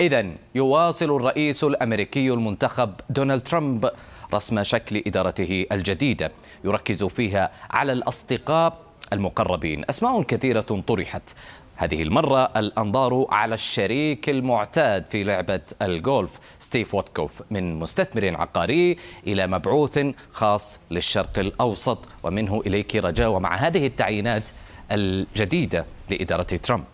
إذا يواصل الرئيس الأمريكي المنتخب دونالد ترامب رسم شكل إدارته الجديدة يركز فيها على الأصدقاء المقربين أسماء كثيرة طرحت هذه المرة الأنظار على الشريك المعتاد في لعبة الجولف ستيف واتكوف من مستثمر عقاري إلى مبعوث خاص للشرق الأوسط ومنه إليك رجاء ومع هذه التعيينات الجديدة لإدارة ترامب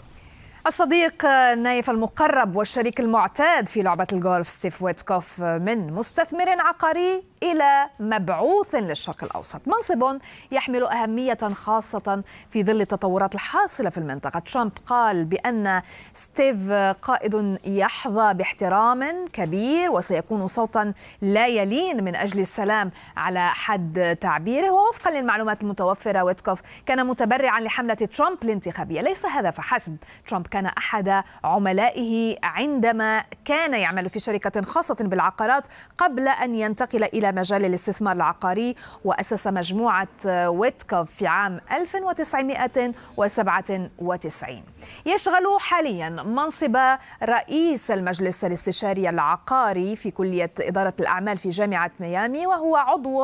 الصديق نايف المقرب والشريك المعتاد في لعبة الجولف ستيف ويتكوف من مستثمر عقاري إلى مبعوث للشرق الأوسط منصب يحمل أهمية خاصة في ظل التطورات الحاصلة في المنطقة ترامب قال بأن ستيف قائد يحظى باحترام كبير وسيكون صوتا لا يلين من أجل السلام على حد تعبيره ووفقا للمعلومات المتوفرة ويتكوف كان متبرعا لحملة ترامب الانتخابية ليس هذا فحسب ترامب كان أحد عملائه عندما كان يعمل في شركة خاصة بالعقارات قبل أن ينتقل إلى مجال الاستثمار العقاري وأسس مجموعة ويتكوف في عام 1997 يشغل حاليا منصب رئيس المجلس الاستشاري العقاري في كلية إدارة الأعمال في جامعة ميامي وهو عضو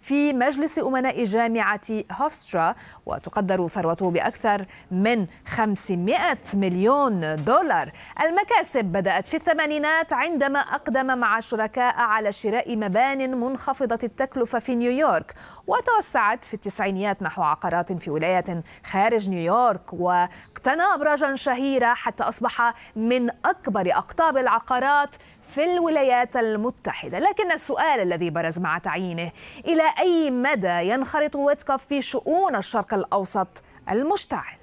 في مجلس أمناء جامعة هوفسترا وتقدر ثروته بأكثر من 500 مليون مليون دولار المكاسب بدأت في الثمانينات عندما أقدم مع شركاء على شراء مبان منخفضة التكلفة في نيويورك وتوسعت في التسعينيات نحو عقارات في ولاية خارج نيويورك واقتنى أبراجا شهيرة حتى أصبح من أكبر أقطاب العقارات في الولايات المتحدة لكن السؤال الذي برز مع تعيينه إلى أي مدى ينخرط ويتكوف في شؤون الشرق الأوسط المشتعل